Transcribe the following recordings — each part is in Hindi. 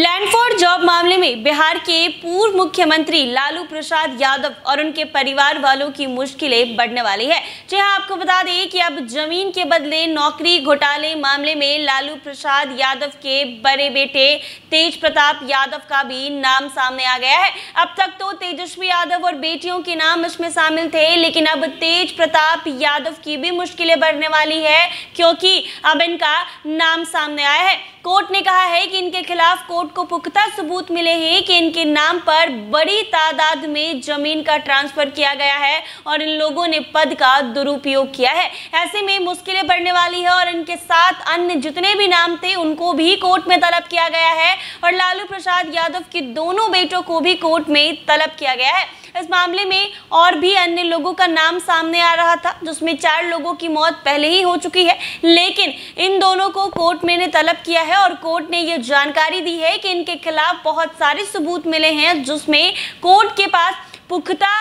लैंडफोर्ड जॉब मामले में बिहार के पूर्व मुख्यमंत्री लालू प्रसाद यादव और उनके परिवार वालों की मुश्किलें बढ़ने वाली है जी हाँ आपको बता दें कि अब जमीन के बदले नौकरी घोटाले मामले में लालू प्रसाद यादव के बड़े बेटे तेज प्रताप यादव का भी नाम सामने आ गया है अब तक तो तेजस्वी यादव और बेटियों के नाम इसमें शामिल थे लेकिन अब तेज प्रताप यादव की भी मुश्किलें बढ़ने वाली है क्योंकि अब इनका नाम सामने आया है कोर्ट ने कहा है कि इनके खिलाफ कोर्ट को पुख्ता सबूत मिले हैं कि इनके नाम पर बड़ी तादाद में जमीन का ट्रांसफर किया गया है और इन लोगों ने पद का दुरुपयोग किया है ऐसे में मुश्किलें बढ़ने वाली है और इनके साथ अन्य जितने भी नाम थे उनको भी कोर्ट में तलब किया गया है और लालू प्रसाद यादव के दोनों बेटों को भी कोर्ट में तलब किया गया है इस मामले में और भी अन्य लोगों का नाम सामने आ रहा था जिसमें चार लोगों की मौत पहले ही हो चुकी है लेकिन इन दोनों को कोर्ट में ने तलब किया है और कोर्ट ने यह जानकारी दी है कि इनके खिलाफ बहुत सारे सबूत मिले हैं जिसमें कोर्ट के पास पुख्ता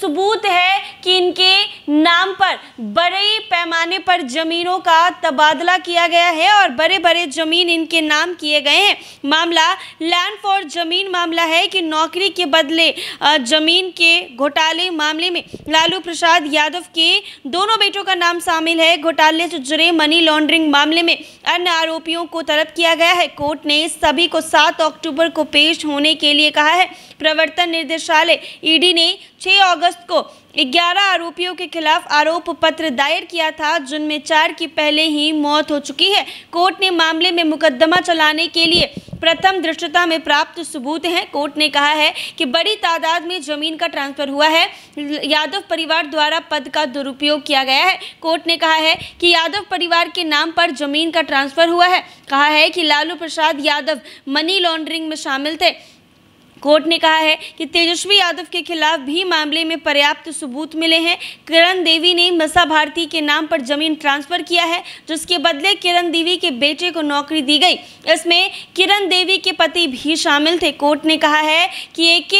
सबूत है कि इनके नाम पर बड़े पैमाने पर जमीनों का तबादला किया गया है और बड़े बड़े जमीन इनके नाम किए गए हैं मामला लैंड फॉर जमीन मामला है कि नौकरी के बदले जमीन के घोटाले मामले में लालू प्रसाद यादव के दोनों बेटों का नाम शामिल है घोटाले से जुड़े मनी लॉन्ड्रिंग मामले में अन्य आरोपियों को तलब किया गया है कोर्ट ने सभी को 7 अक्टूबर को पेश होने के लिए कहा है प्रवर्तन निदेशालय ईडी ने 6 अगस्त को 11 आरोपियों के खिलाफ आरोप पत्र दायर किया था जिनमें चार की पहले ही मौत हो चुकी है कोर्ट ने मामले में मुकदमा चलाने के लिए प्रथम दृष्टता में प्राप्त सबूत हैं कोर्ट ने कहा है कि बड़ी तादाद में जमीन का ट्रांसफर हुआ है यादव परिवार द्वारा पद का दुरुपयोग किया गया है कोर्ट ने कहा है कि यादव परिवार के नाम पर जमीन का ट्रांसफर हुआ है कहा है कि लालू प्रसाद यादव मनी लॉन्ड्रिंग में शामिल थे कोर्ट ने कहा है कि तेजस्वी यादव के खिलाफ भी मामले में पर्याप्त सबूत मिले हैं किरण देवी ने मसा भारती के नाम पर जमीन ट्रांसफर किया है जिसके बदले किरण देवी के बेटे को नौकरी दी गई इसमें किरण देवी के पति भी शामिल थे कोर्ट ने कहा है कि एक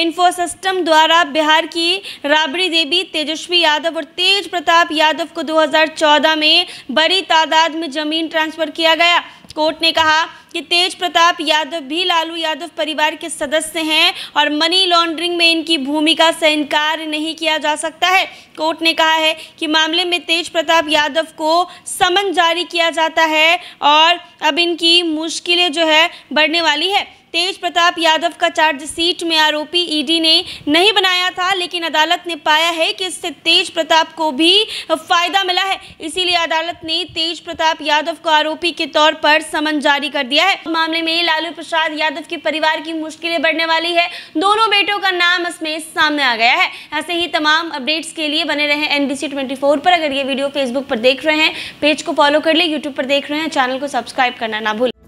इन्फोसिस्टम द्वारा बिहार की राबड़ी देवी तेजस्वी यादव और तेज प्रताप यादव को 2014 में बड़ी तादाद में जमीन ट्रांसफर किया गया कोर्ट ने कहा कि तेज प्रताप यादव भी लालू यादव परिवार के सदस्य हैं और मनी लॉन्ड्रिंग में इनकी भूमिका से इनकार नहीं किया जा सकता है कोर्ट ने कहा है कि मामले में तेज प्रताप यादव को समन जारी किया जाता है और अब इनकी मुश्किलें जो है बढ़ने वाली है तेज प्रताप यादव का चार्जशीट में आरोपी ईडी ने नहीं बनाया था लेकिन अदालत ने पाया है कि इससे तेज प्रताप को भी फायदा मिला है इसीलिए अदालत ने तेज प्रताप यादव को आरोपी के तौर पर समन जारी कर दिया है मामले में लालू प्रसाद यादव के परिवार की मुश्किलें बढ़ने वाली है दोनों बेटों का नाम इसमें सामने आ गया है ऐसे ही तमाम अपडेट्स के लिए बने रहे एनबीसी ट्वेंटी पर अगर ये वीडियो फेसबुक पर देख रहे हैं पेज को फॉलो कर ले यूट्यूब पर देख रहे हैं चैनल को सब्सक्राइब करना ना भूलें